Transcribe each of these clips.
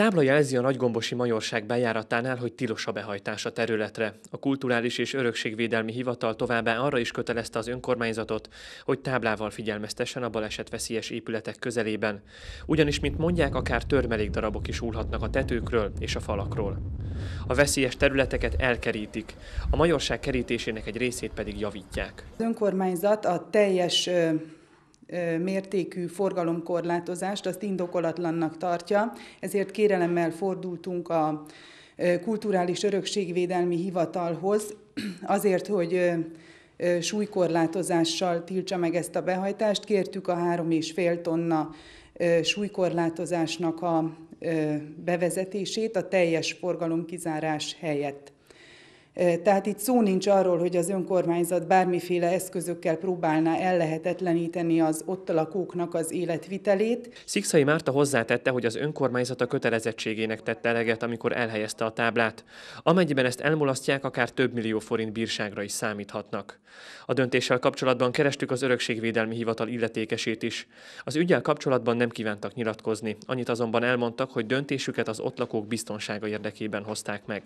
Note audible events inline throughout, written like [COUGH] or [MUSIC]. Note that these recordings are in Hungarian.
Tábla jelzi a Nagygombosi Majorság bejáratánál, hogy tilos a behajtás a területre. A Kulturális és Örökségvédelmi Hivatal továbbá arra is kötelezte az önkormányzatot, hogy táblával figyelmeztessen a balesetveszélyes épületek közelében. Ugyanis, mint mondják, akár törmelék darabok is hullhatnak a tetőkről és a falakról. A veszélyes területeket elkerítik, a majorság kerítésének egy részét pedig javítják. Az önkormányzat a teljes mértékű forgalomkorlátozást azt indokolatlannak tartja, ezért kérelemmel fordultunk a Kulturális Örökségvédelmi Hivatalhoz [CLEARS THROAT] azért, hogy súlykorlátozással tiltsa meg ezt a behajtást. Kértük a három és fél tonna súlykorlátozásnak a bevezetését a teljes forgalomkizárás helyett. Tehát itt szó nincs arról, hogy az önkormányzat bármiféle eszközökkel próbálná ellehetetleníteni az ott lakóknak az életvitelét. Szikszai Márta hozzátette, hogy az önkormányzat a kötelezettségének tette eleget, amikor elhelyezte a táblát. Amennyiben ezt elmulasztják, akár több millió forint bírságra is számíthatnak. A döntéssel kapcsolatban kerestük az Örökségvédelmi Hivatal illetékesét is. Az ügyel kapcsolatban nem kívántak nyilatkozni, annyit azonban elmondtak, hogy döntésüket az ott lakók biztonsága érdekében hozták meg.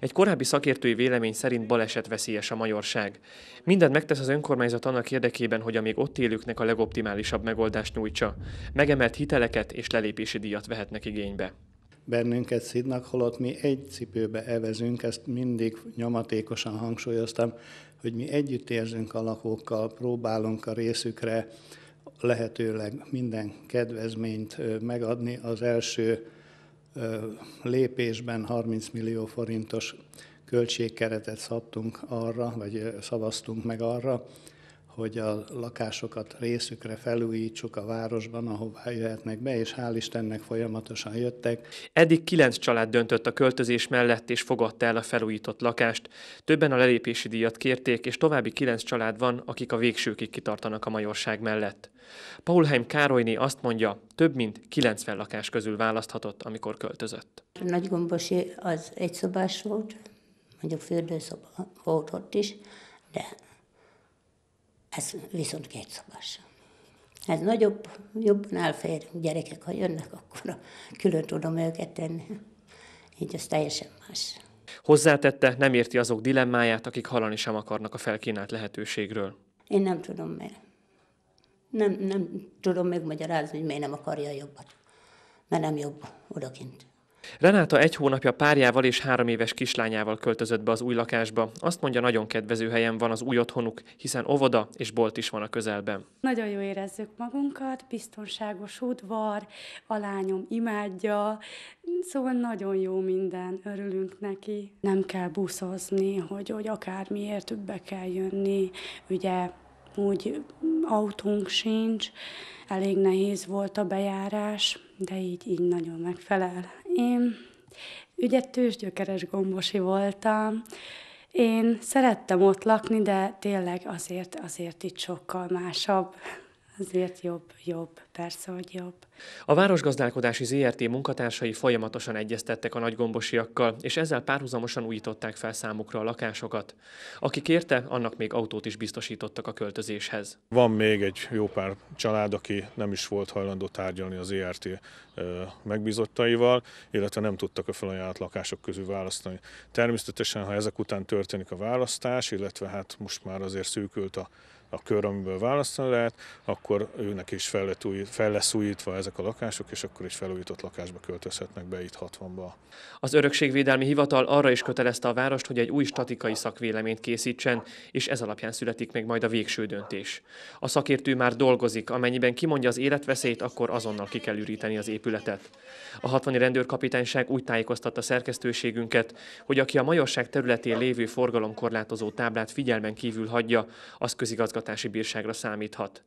Egy korábbi szakértői vélemény szerint balesetveszélyes a majorság. Mindent megtesz az önkormányzat annak érdekében, hogy a még ott élőknek a legoptimálisabb megoldást nyújtsa. Megemelt hiteleket és lelépési díjat vehetnek igénybe bennünket szidnak, holott mi egy cipőbe evezünk, ezt mindig nyomatékosan hangsúlyoztam, hogy mi együtt érzünk a lakókkal, próbálunk a részükre lehetőleg minden kedvezményt megadni az első lépésben 30 millió forintos költségkeretet szabtunk arra, vagy szavaztunk meg arra, hogy a lakásokat részükre felújítsuk a városban, ahová jöhetnek be, és hál' Istennek folyamatosan jöttek. Eddig kilenc család döntött a költözés mellett, és fogadta el a felújított lakást. Többen a lelépési díjat kérték, és további kilenc család van, akik a végsőkig kitartanak a majorság mellett. Paulheim Károlyné azt mondja, több mint 90 lakás közül választhatott, amikor költözött. Nagy gombosi az egy szobás volt, mondjuk fürdőszoba volt ott is, de ez viszont két kétszokas. Ez nagyobb, jobban elfér, gyerekek, ha jönnek, akkor külön tudom őket tenni. Így ez teljesen más. Hozzátette, nem érti azok dilemmáját, akik halani sem akarnak a felkínált lehetőségről. Én nem tudom meg. Nem, nem tudom megmagyarázni, hogy miért nem akarja jobbat. Mert nem jobb odakint. Renáta egy hónapja párjával és három éves kislányával költözött be az új lakásba. Azt mondja, nagyon kedvező helyen van az új otthonuk, hiszen óvoda és bolt is van a közelben. Nagyon jó érezzük magunkat, biztonságos udvar, a lányom imádja, szóval nagyon jó minden, örülünk neki. Nem kell buszozni, hogy, hogy akármiért többbe kell jönni, ugye úgy autónk sincs, elég nehéz volt a bejárás, de így, így nagyon megfelel én ugye tőzsgyökeres gombosi voltam, én szerettem ott lakni, de tényleg azért, azért itt sokkal másabb azért jobb, jobb, persze, hogy jobb. A Városgazdálkodási ZRT munkatársai folyamatosan egyeztettek a nagygombosiakkal, és ezzel párhuzamosan újították fel számukra a lakásokat. Aki kérte, annak még autót is biztosítottak a költözéshez. Van még egy jó pár család, aki nem is volt hajlandó tárgyalni az ERT megbízottaival, illetve nem tudtak a felajánlott lakások közül választani. Természetesen, ha ezek után történik a választás, illetve hát most már azért szűkült a a kör, amiből választani lehet, akkor őnek is fel, lett új, fel lesz újítva ezek a lakások, és akkor is felújított lakásba költözhetnek be itt 60-ba. Az Örökségvédelmi Hivatal arra is kötelezte a várost, hogy egy új statikai szakvéleményt készítsen, és ez alapján születik meg majd a végső döntés. A szakértő már dolgozik, amennyiben kimondja az életveszélyt, akkor azonnal ki kell üríteni az épületet. A 60 rendőrkapitányság úgy tájékoztatta szerkesztőségünket, hogy aki a majorság területén lévő forgalomkorlátozó táblát figyelmen kívül hagyja, az közigazgatás házigazgatási bírságra számíthat.